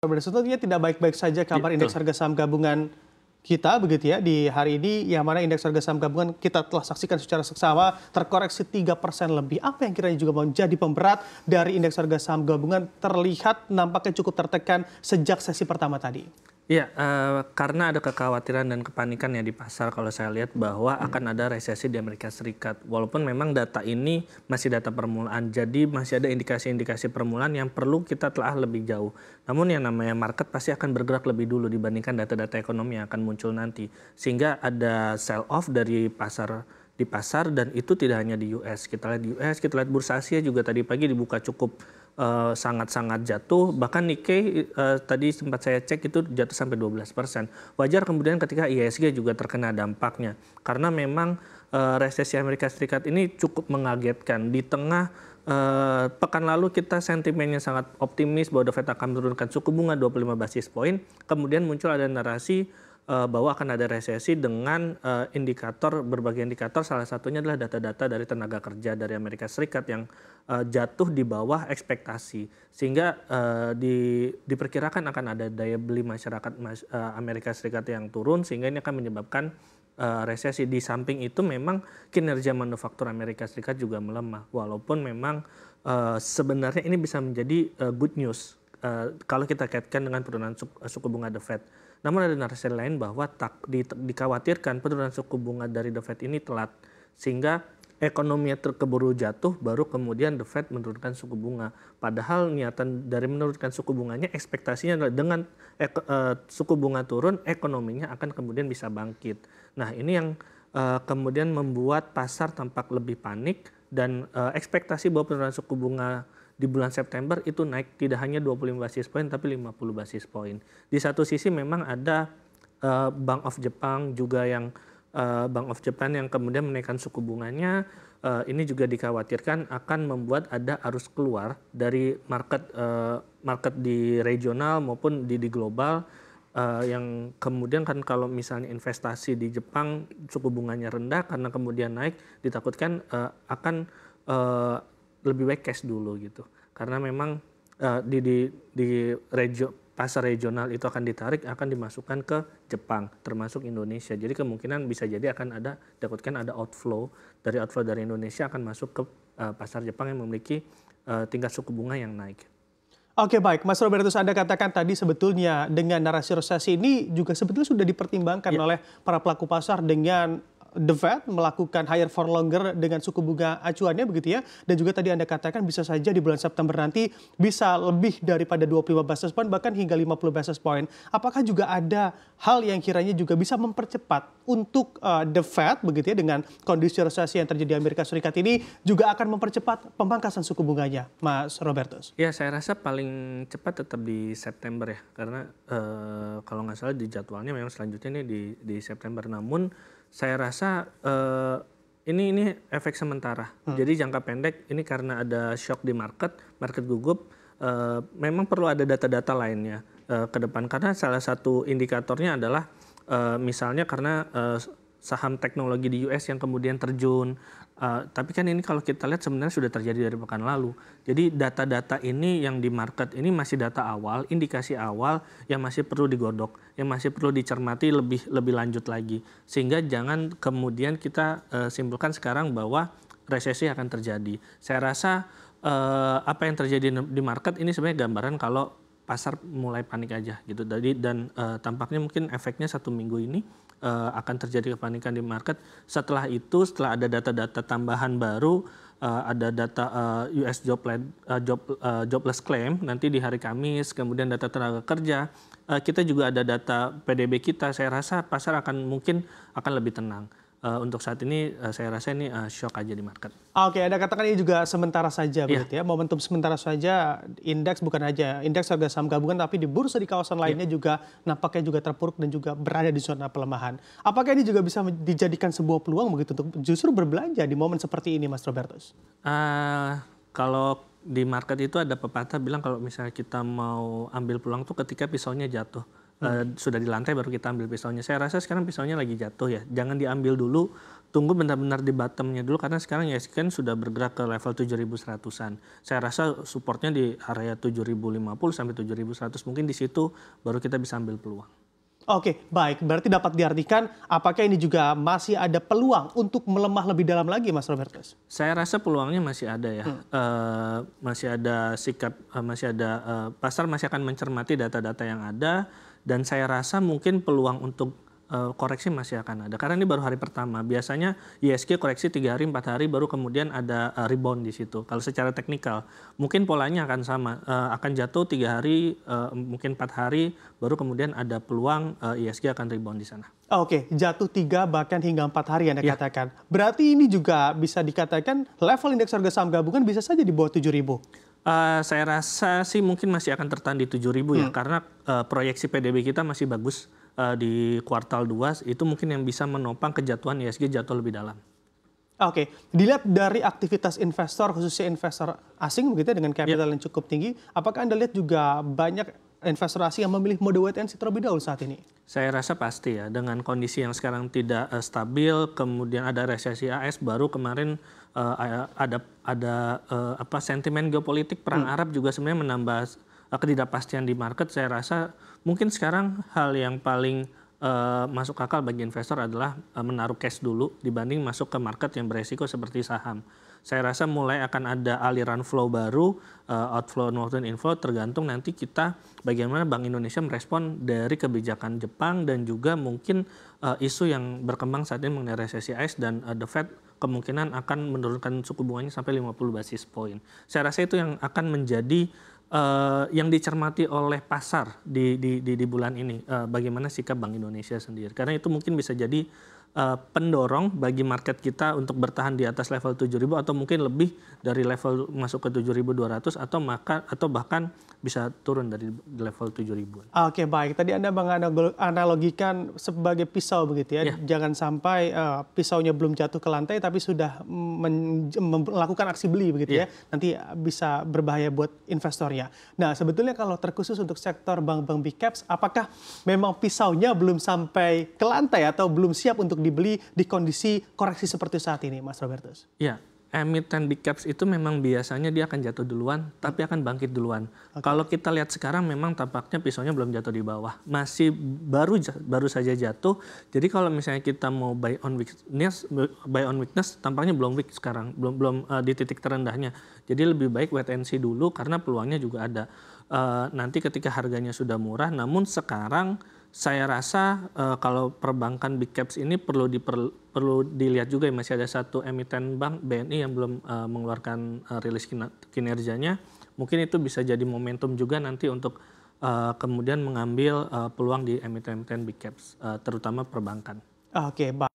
Sebetulnya tidak baik-baik saja kabar gitu. indeks harga saham gabungan kita begitu ya di hari ini yang mana indeks harga saham gabungan kita telah saksikan secara seksama terkoreksi 3% lebih. Apa yang kiranya juga menjadi pemberat dari indeks harga saham gabungan terlihat nampaknya cukup tertekan sejak sesi pertama tadi. Iya, uh, karena ada kekhawatiran dan kepanikan ya di pasar kalau saya lihat bahwa hmm. akan ada resesi di Amerika Serikat. Walaupun memang data ini masih data permulaan, jadi masih ada indikasi-indikasi permulaan yang perlu kita telah lebih jauh. Namun yang namanya market pasti akan bergerak lebih dulu dibandingkan data-data ekonomi yang akan muncul nanti. Sehingga ada sell off dari pasar di pasar dan itu tidak hanya di US. Kita lihat di US, kita lihat bursa Asia juga tadi pagi dibuka cukup Eh, sangat-sangat uh, jatuh. Bahkan Nikkei uh, tadi sempat saya cek itu jatuh sampai 12 persen. Wajar kemudian ketika IHSG juga terkena dampaknya karena memang uh, resesi Amerika Serikat ini cukup mengagetkan di tengah Uh, pekan lalu kita sentimennya sangat optimis bahwa The Fed akan menurunkan suku bunga 25 basis poin Kemudian muncul ada narasi uh, bahwa akan ada resesi dengan uh, indikator berbagai indikator salah satunya adalah data-data dari tenaga kerja dari Amerika Serikat yang uh, jatuh di bawah ekspektasi sehingga uh, di, diperkirakan akan ada daya beli masyarakat mas, uh, Amerika Serikat yang turun sehingga ini akan menyebabkan resesi di samping itu memang kinerja manufaktur Amerika Serikat juga melemah walaupun memang uh, sebenarnya ini bisa menjadi uh, good news Eh, kalau kita kaitkan dengan penurunan eh, suku, bunga The Fed. Namun ada narasi lain bahwa tak di, dikhawatirkan penurunan suku bunga dari The Fed ini telat sehingga ekonomi terkeburu jatuh baru kemudian The Fed menurunkan suku bunga. Padahal niatan dari menurunkan suku bunganya ekspektasinya adalah dengan ek, uh, eh, suku bunga turun ekonominya akan kemudian bisa bangkit. Nah, ini yang uh, kemudian membuat pasar tampak lebih panik dan uh, ekspektasi bahwa penurunan suku bunga di bulan September itu naik tidak hanya 25 basis poin tapi 50 basis poin. Di satu sisi memang ada uh, Bank of Japan juga yang uh, Bank of Japan yang kemudian menaikkan suku bunganya uh, ini juga dikhawatirkan akan membuat ada arus keluar dari market uh, market di regional maupun di di global uh, yang kemudian kan kalau misalnya investasi di Jepang suku bunganya rendah karena kemudian naik ditakutkan uh, akan uh, lebih baik cash dulu gitu karena memang uh, di di di regio, pasar regional itu akan ditarik akan dimasukkan ke Jepang termasuk Indonesia. Jadi kemungkinan bisa jadi akan ada takutkan ada outflow dari outflow dari Indonesia akan masuk ke uh, pasar Jepang yang memiliki uh, tingkat suku bunga yang naik. Oke baik, Mas Robertus Anda katakan tadi sebetulnya dengan narasi resesi ini juga sebetulnya sudah dipertimbangkan ya. oleh para pelaku pasar dengan the Fed melakukan higher for longer dengan suku bunga acuannya begitu ya. Dan juga tadi Anda katakan bisa saja di bulan September nanti bisa lebih daripada 25 basis point bahkan hingga 50 basis point. Apakah juga ada hal yang kiranya juga bisa mempercepat untuk uh, the Fed begitu ya dengan kondisi resesi yang terjadi di Amerika Serikat ini juga akan mempercepat pemangkasan suku bunganya, Mas Robertus. Ya, saya rasa paling cepat tetap di September ya, karena uh, kalau nggak salah di jadwalnya memang selanjutnya ini di di September. Namun saya rasa uh, ini ini efek sementara. Hmm. Jadi jangka pendek ini karena ada shock di market, market gugup. Uh, memang perlu ada data-data lainnya uh, ke depan karena salah satu indikatornya adalah uh, misalnya karena uh, saham teknologi di US yang kemudian terjun. Uh, tapi kan ini kalau kita lihat sebenarnya sudah terjadi dari pekan lalu. Jadi data-data ini yang di market ini masih data awal, indikasi awal yang masih perlu digodok, yang masih perlu dicermati lebih lebih lanjut lagi. Sehingga jangan kemudian kita uh, simpulkan sekarang bahwa resesi akan terjadi. Saya rasa uh, apa yang terjadi di market ini sebenarnya gambaran kalau pasar mulai panik aja gitu. Jadi dan uh, tampaknya mungkin efeknya satu minggu ini uh, akan terjadi kepanikan di market. Setelah itu, setelah ada data-data tambahan baru, uh, ada data uh, US job, uh, job uh, jobless claim nanti di hari Kamis, kemudian data tenaga kerja. Uh, kita juga ada data PDB kita. Saya rasa pasar akan mungkin akan lebih tenang uh, untuk saat ini uh, saya rasa ini uh, shock aja di market. Ah, oke, okay, Anda katakan ini juga sementara saja yeah. begitu ya. Momentum sementara saja indeks bukan aja indeks harga saham gabungan tapi di bursa di kawasan iya. lainnya yeah. juga nampaknya juga terpuruk dan juga berada di zona pelemahan. Apakah ini juga bisa dijadikan sebuah peluang begitu untuk justru berbelanja di momen seperti ini Mas Robertus? Uh, kalau di market itu ada pepatah bilang kalau misalnya kita mau ambil peluang tuh ketika pisaunya jatuh uh, sudah di lantai baru kita ambil pisaunya. Saya rasa sekarang pisaunya lagi jatuh ya. Jangan diambil dulu, tunggu benar-benar di bottomnya dulu karena sekarang ya kan sudah bergerak ke level 7100-an. Saya rasa supportnya di area 7050 sampai 7100 mungkin di situ baru kita bisa ambil peluang. Oke, baik. Berarti dapat diartikan apakah ini juga masih ada peluang untuk melemah lebih dalam lagi, Mas Robertus? Saya rasa peluangnya masih ada ya. Hmm. Uh, masih ada sikap, uh, eh, masih ada uh, pasar masih akan mencermati data-data yang ada dan saya rasa mungkin peluang untuk uh, koreksi masih akan ada karena ini baru hari pertama biasanya ISG koreksi tiga hari empat hari baru kemudian ada uh, rebound di situ kalau secara teknikal mungkin polanya akan sama uh, akan jatuh tiga hari uh, mungkin empat hari baru kemudian ada peluang uh, ISG akan rebound di sana oh, oke okay. jatuh tiga bahkan hingga empat hari anda yeah. katakan berarti ini juga bisa dikatakan level indeks harga saham gabungan bisa saja di bawah tujuh ribu Uh, saya rasa sih mungkin masih akan tertahan di 7.000 ya, hmm. ya karena uh, proyeksi PDB kita masih bagus uh, di kuartal 2 itu mungkin yang bisa menopang kejatuhan ISG jatuh lebih dalam. Oke, okay. dilihat dari aktivitas investor khususnya investor asing begitu ya, dengan ya. capital yep. yang cukup tinggi, apakah Anda lihat juga banyak investor asing yang memilih mode wait and see terlebih dahulu saat ini? Saya rasa pasti ya, dengan kondisi yang sekarang tidak uh, stabil, kemudian ada resesi AS, baru kemarin uh, ada ada uh, apa sentimen geopolitik perang hmm. Arab juga sebenarnya menambah uh, ketidakpastian di market. Saya rasa mungkin sekarang hal yang paling Eh, masuk akal bagi investor adalah uh, menaruh cash dulu dibanding masuk ke market yang beresiko seperti saham. Saya rasa mulai akan ada aliran flow baru, uh, outflow northern inflow tergantung nanti kita bagaimana Bank Indonesia merespon dari kebijakan Jepang dan juga mungkin uh, isu yang berkembang saat ini mengenai resesi AS dan uh, The Fed kemungkinan akan menurunkan suku bunganya sampai 50 basis point. Saya rasa itu yang akan menjadi uh, yang dicermati oleh pasar di di di, di bulan ini uh, bagaimana sikap Bank Indonesia sendiri karena itu mungkin bisa jadi uh, pendorong bagi market kita untuk bertahan di atas level 7000 atau mungkin lebih dari level masuk ke 7200 atau maka atau bahkan bisa turun dari level 7000. Oke, baik. Tadi Anda menganalogikan sebagai pisau begitu ya. Yeah. Jangan sampai uh, pisaunya belum jatuh ke lantai tapi sudah melakukan aksi beli begitu yeah. ya. Nanti bisa berbahaya buat investornya. Nah, sebetulnya kalau terkhusus untuk sektor bank-bank big caps apakah memang pisaunya belum sampai ke lantai atau belum siap untuk untuk dibeli di kondisi koreksi seperti saat ini, Mas Robertus? Ya, emiten big caps itu memang biasanya dia akan jatuh duluan, tapi akan bangkit duluan. Okay. Kalau kita lihat sekarang memang tampaknya pisaunya belum jatuh di bawah, masih baru baru saja jatuh. Jadi kalau misalnya kita mau buy on weakness, buy on weakness tampaknya belum weak sekarang, belum belum uh, di titik terendahnya. Jadi lebih baik wait and see dulu karena peluangnya juga ada. Uh, nanti ketika harganya sudah murah, namun sekarang saya rasa uh, kalau perbankan big caps ini perlu diper, perlu dilihat juga ya masih ada satu emiten bank BNI yang belum uh, mengeluarkan uh, rilis kinerjanya. Mungkin itu bisa jadi momentum juga nanti untuk uh, kemudian mengambil uh, peluang di emiten-emiten big caps uh, terutama perbankan. Oke, okay,